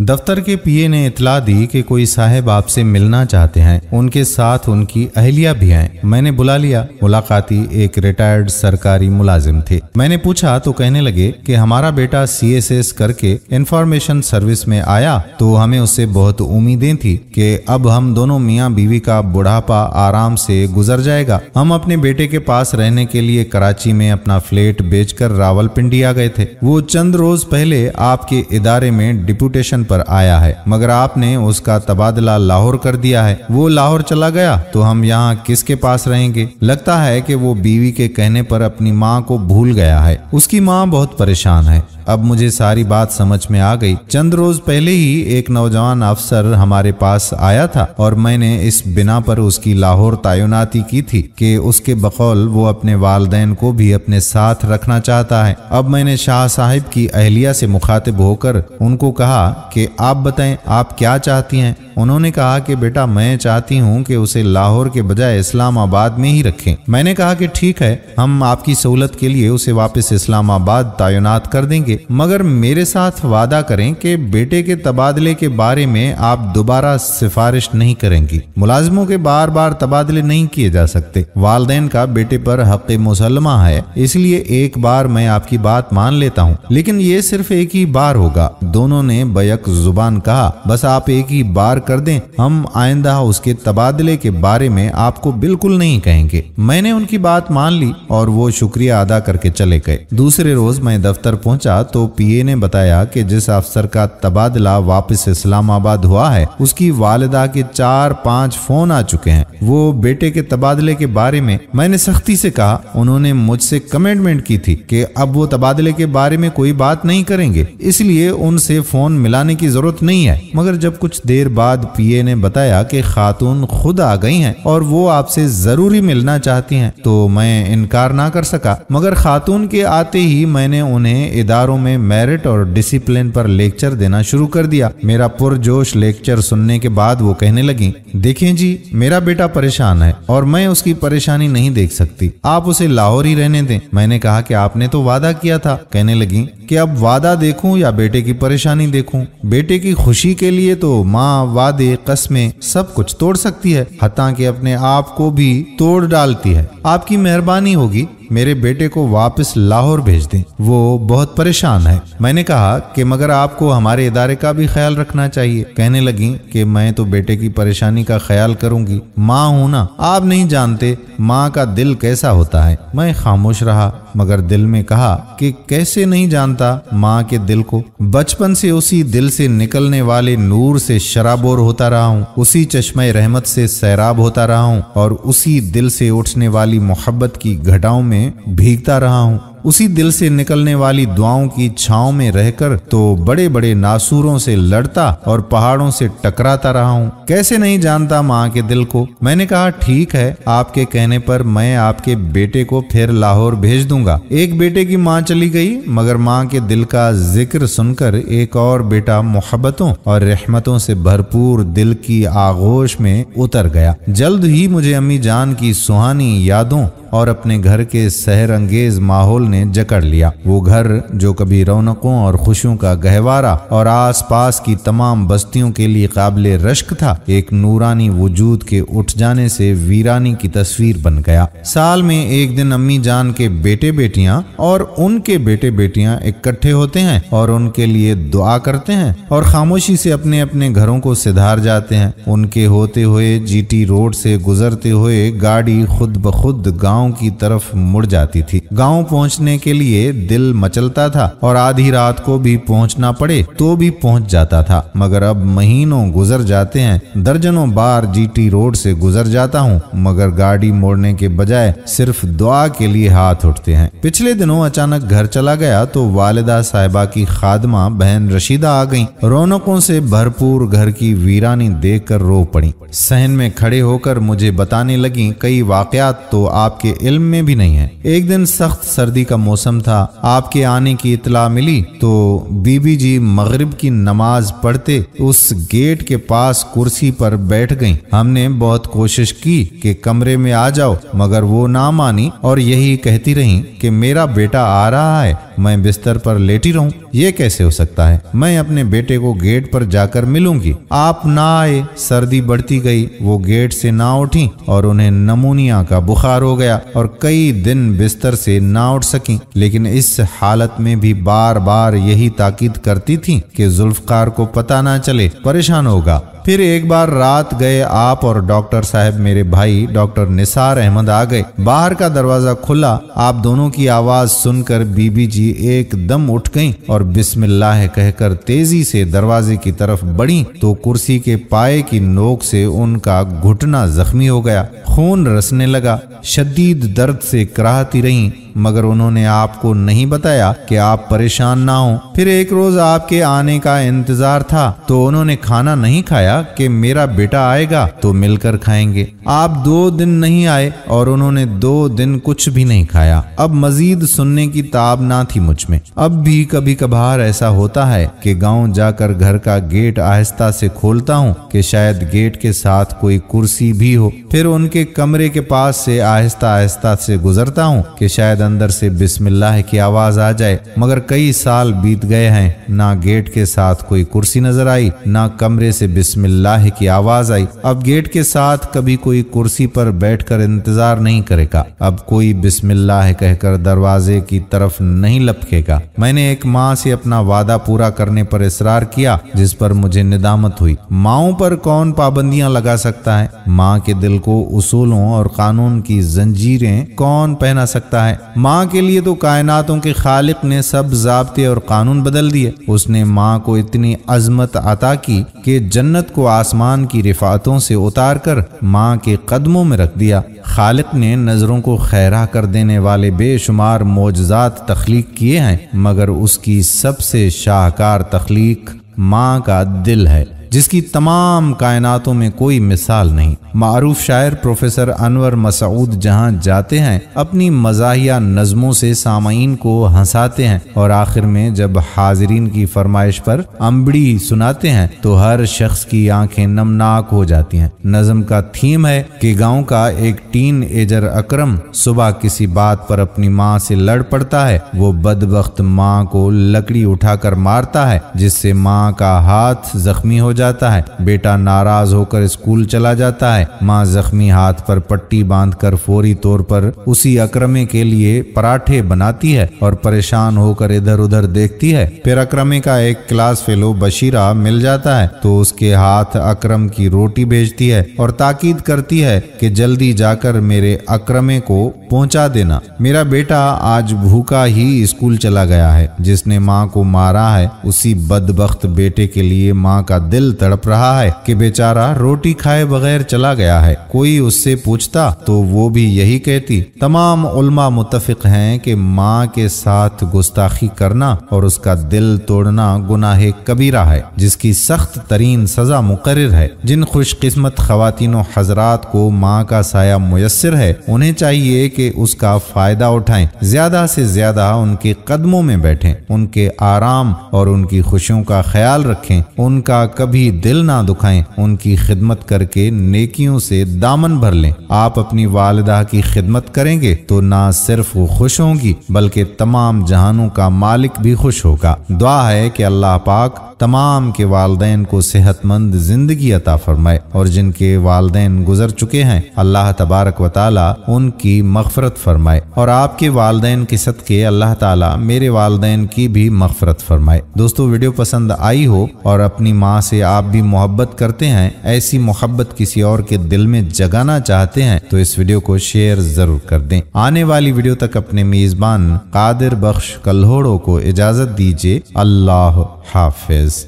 दफ्तर के पीए ने इतला दी कि कोई साहेब आपसे मिलना चाहते हैं उनके साथ उनकी अहलिया भी हैं मैंने बुला लिया मुलाकाती एक रिटायर्ड सरकारी मुलाजिम थे मैंने पूछा तो कहने लगे कि हमारा बेटा सीएसएस करके इंफॉर्मेशन सर्विस में आया तो हमें उससे बहुत उम्मीदें थी कि अब हम दोनों मियाँ बीवी का बुढ़ापा आराम से गुजर जाएगा हम अपने बेटे के पास रहने के लिए कराची में अपना फ्लेट रावल पिंडी आ गए थे वो चंद रोज पहले आपके इदारे में डिपुटेशन पर आया है मगर आपने उसका तबादला लाहौर कर दिया है वो लाहौर चला गया तो हम यहाँ किसके पास रहेंगे लगता है कि वो बीवी के कहने पर अपनी माँ को भूल गया है उसकी माँ बहुत परेशान है अब मुझे सारी बात समझ में आ गई चंद रोज पहले ही एक नौजवान अफसर हमारे पास आया था और मैंने इस बिना पर उसकी लाहौर तयनाती की थी कि उसके बकौल वो अपने वालदे को भी अपने साथ रखना चाहता है अब मैंने शाह साहिब की अहलिया से मुखातिब होकर उनको कहा कि आप बताएं आप क्या चाहती हैं उन्होंने कहा कि बेटा मैं चाहती हूं कि उसे लाहौर के बजाय इस्लामाबाद में ही रखें मैंने कहा कि ठीक है हम आपकी सहूलत के लिए उसे वापस इस्लामाबाद तैनात कर देंगे देंगे मगर मेरे साथ वादा करें कि बेटे के तबादले के बारे में आप दोबारा सिफारिश नहीं करेंगी मुलाजमों के बार बार तबादले नहीं किए जा सकते वालदेन का बेटे पर हक मुसलमा है इसलिए एक बार मैं आपकी बात मान लेता हूँ लेकिन ये सिर्फ एक ही बार होगा दोनों ने बयक जुबान कहा बस आप एक ही बार कर दें हम आइंदा उसके तबादले के बारे में आपको बिल्कुल नहीं कहेंगे मैंने उनकी बात मान ली और वो शुक्रिया अदा करके चले गए दूसरे रोज मैं दफ्तर पहुंचा तो पीए ने बताया कि जिस अफसर का तबादला वापस इस्लामाबाद हुआ है उसकी वालदा के चार पाँच फोन आ चुके हैं वो बेटे के तबादले के बारे में मैंने सख्ती से कहा उन्होंने मुझसे कमेंटमेंट की थी कि अब वो तबादले के बारे में कोई बात नहीं करेंगे इसलिए उनसे फोन मिलाने की जरूरत नहीं है मगर जब कुछ देर बाद पीए ने बताया कि खातून खुद आ गई हैं और वो आपसे जरूरी मिलना चाहती हैं तो मैं इनकार ना कर सका मगर खातून के आते ही मैंने उन्हें इदारों विचारों में मेरिट और डिसिप्लिन पर लेक्चर देना शुरू कर दिया मेरा पुरजोश लेक्चर सुनने के बाद वो कहने लगी देखें जी मेरा बेटा परेशान है और मैं उसकी परेशानी नहीं देख सकती आप उसे लाहौर ही रहने दें मैंने कहा कि आपने तो वादा किया था कहने लगी कि अब वादा देखूं या बेटे की परेशानी देखूं बेटे की खुशी के लिए तो माँ वादे कस्में सब कुछ तोड़ सकती है हता के अपने आप को भी तोड़ डालती है आपकी मेहरबानी होगी मेरे बेटे को वापस लाहौर भेज दें वो बहुत परेशान है मैंने कहा कि मगर आपको हमारे इदारे का भी ख्याल रखना चाहिए कहने लगी कि मैं तो बेटे की परेशानी का ख्याल करूंगी माँ हूँ ना आप नहीं जानते माँ का दिल कैसा होता है मैं खामोश रहा मगर दिल में कहा कि कैसे नहीं जानता माँ के दिल को बचपन से उसी दिल से निकलने वाले नूर से शराबोर होता रहा हूँ उसी चश्मे रहमत से सैराब होता रहा हूँ और उसी दिल से उठने वाली मोहब्बत की घटाओं में में भीगता रहा हूं उसी दिल से निकलने वाली दुआओं की छाओ में रहकर तो बड़े बड़े नासूरों से लड़ता और पहाड़ों से टकराता रहा हूँ कैसे नहीं जानता माँ के दिल को मैंने कहा ठीक है आपके कहने पर मैं आपके बेटे को फिर लाहौर भेज दूंगा एक बेटे की माँ चली गई मगर माँ के दिल का जिक्र सुनकर एक और बेटा मोहब्बतों और रहमतों से भरपूर दिल की आगोश में उतर गया जल्द ही मुझे अम्मी जान की सुहानी यादों और अपने घर के अंगेज माहौल ने ने जकड़ लिया वो घर जो कभी रौनकों और खुशियों का गहवारा और आस पास की तमाम बस्तियों के लिए काबिल रश्क था एक नूरानी वजूद के उठ जाने से वीरानी की तस्वीर बन गया साल में एक दिन अम्मी जान के बेटे बेटियां और उनके बेटे बेटियां इकट्ठे होते हैं और उनके लिए दुआ करते हैं और खामोशी से अपने अपने घरों को सिधार जाते हैं उनके होते हुए जीटी रोड से गुजरते हुए गाड़ी खुद ब खुद गाँव की तरफ मुड़ जाती थी गाँव पहुँच पहुंचने के लिए दिल मचलता था और आधी रात को भी पहुंचना पड़े तो भी पहुंच जाता था मगर अब महीनों गुजर जाते हैं दर्जनों बार जीटी रोड से गुजर जाता हूं मगर गाड़ी मोड़ने के बजाय सिर्फ दुआ के लिए हाथ उठते हैं पिछले दिनों अचानक घर चला गया तो वालदा साहिबा की खादमा बहन रशीदा आ गई रौनकों से भरपूर घर की वीरानी देख कर रो पड़ी सहन में खड़े होकर मुझे बताने लगी कई वाकयात तो आपके इल्म में भी नहीं है एक दिन सख्त सर्दी का मौसम था आपके आने की इतला मिली तो बीबी जी मगरब की नमाज पढ़ते उस गेट के पास कुर्सी पर बैठ गईं। हमने बहुत कोशिश की कि कमरे में आ जाओ मगर वो ना मानी और यही कहती रहीं कि मेरा बेटा आ रहा है मैं बिस्तर पर लेटी रहूं ये कैसे हो सकता है मैं अपने बेटे को गेट पर जाकर मिलूंगी आप ना आए सर्दी बढ़ती गई वो गेट से ना उठी और उन्हें नमोनिया का बुखार हो गया और कई दिन बिस्तर से ना उठ सकी लेकिन इस हालत में भी बार बार यही ताकीद करती थी कि जुल्फकार को पता ना चले परेशान होगा फिर एक बार रात गए आप और डॉक्टर साहब मेरे भाई डॉक्टर निसार अहमद आ गए बाहर का दरवाजा खुला आप दोनों की आवाज सुनकर बीबी जी भी एकदम उठ गईं और बिस्मिल्लाह कहकर तेजी से दरवाजे की तरफ बढ़ी तो कुर्सी के पाए की नोक से उनका घुटना जख्मी हो गया खून रसने लगा शदीद दर्द से कराहती रहीं मगर उन्होंने आपको नहीं बताया कि आप परेशान ना हो फिर एक रोज आपके आने का इंतजार था तो उन्होंने खाना नहीं खाया कि मेरा बेटा आएगा तो मिलकर खाएंगे आप दो दिन नहीं आए और उन्होंने दो दिन कुछ भी नहीं खाया अब मजीद सुनने की ताब ना थी मुझ में अब भी कभी कभार ऐसा होता है कि गांव जाकर घर का गेट आहिस्ता से खोलता हूँ कि शायद गेट के साथ कोई कुर्सी भी हो फिर उनके कमरे के पास से आहिस्ता आहिस्ता से गुजरता हूँ कि शायद अंदर से बिस्मिल्लाह की आवाज आ जाए मगर कई साल बीत गए हैं ना गेट के साथ कोई कुर्सी नजर आई ना कमरे से बिस्मिल्लाह की आवाज आई अब गेट के साथ कभी कोई कुर्सी पर बैठकर इंतजार नहीं करेगा अब कोई बिस्मिल्लाह कहकर दरवाजे की तरफ नहीं लपकेगा मैंने एक माँ से अपना वादा पूरा करने पर इसरार किया जिस पर मुझे निदामत हुई माओ पर कौन पाबंदियाँ लगा सकता है माँ के दिल को उसूलों और कानून की जंजीरें कौन पहना सकता है माँ के लिए तो कायनातों के खालिक ने सब जबते और कानून बदल दिए उसने माँ को इतनी अजमत अता की कि जन्नत को आसमान की रिफातों से उतार कर माँ के कदमों में रख दिया खालिक ने नज़रों को खैरा कर देने वाले बेशुमार मोजात तख्लीक किए हैं मगर उसकी सबसे शाहकार तख्लीक माँ का दिल है जिसकी तमाम कायनातों में कोई मिसाल नहीं मरूफ शायर प्रोफेसर अनवर मसऊद जहाँ जाते हैं अपनी मजाहिया नज़मों से सामीन को हंसाते हैं और आखिर में जब हाजरीन की फरमाइश पर अम्बड़ी सुनाते हैं तो हर शख्स की आंखें नमनाक हो जाती हैं नज़म का थीम है कि गांव का एक टीन एजर अक्रम सुबह किसी बात पर अपनी माँ से लड़ पड़ता है वो बदबख्त माँ को लकड़ी उठाकर मारता है जिससे माँ का हाथ जख्मी हो जाता है बेटा नाराज होकर स्कूल चला जाता है माँ जख्मी हाथ पर पट्टी बांधकर फौरी तौर पर उसी अक्रमे के लिए पराठे बनाती है और परेशान होकर इधर उधर देखती है फिर अक्रमे का एक क्लास फेलो बशीरा मिल जाता है तो उसके हाथ अक्रम की रोटी भेजती है और ताकीद करती है कि जल्दी जाकर मेरे अक्रमे को पहुंचा देना मेरा बेटा आज भूखा ही स्कूल चला गया है जिसने माँ को मारा है उसी बदबخت बेटे के लिए माँ का दिल दिल तड़प रहा है कि बेचारा रोटी खाए बगैर चला गया है कोई उससे पूछता तो वो भी यही कहती तमाम उलमा मुतफिक हैं कि माँ के साथ गुस्ताखी करना और उसका दिल तोड़ना गुनाह कबीरा है जिसकी सख्त तरीन सजा मुकर है जिन खुशकिस्मत खातिन हजरात को माँ का साया मुयसर है उन्हें चाहिए कि उसका फायदा उठाएं ज्यादा से ज्यादा उनके कदमों में बैठें उनके आराम और उनकी खुशियों का ख्याल रखें उनका कभी कभी दिल ना दुखाएं उनकी खिदमत करके नेकियों से दामन भर लें आप अपनी वालदा की खिदमत करेंगे तो ना सिर्फ वो खुश होंगी बल्कि तमाम जहानों का मालिक भी खुश होगा दुआ है कि अल्लाह पाक तमाम के वालदेन को सेहतमंद ज़िंदगी अता फरमाए और जिनके वालदेन गुजर चुके हैं अल्लाह तबारक वाली उनकी मफफरत फरमाए और आपके वालदेन के सदक़े अल्लाह ताला मेरे वालदेन की भी मफफरत फरमाए दोस्तों वीडियो पसंद आई हो और अपनी माँ से आप भी मोहब्बत करते हैं ऐसी मोहब्बत किसी और के दिल में जगाना चाहते हैं तो इस वीडियो को शेयर जरूर कर दें आने वाली वीडियो तक अपने मेजबान कादिर बख्श कल्होड़ो को इजाजत दीजिए अल्लाह हाफिज़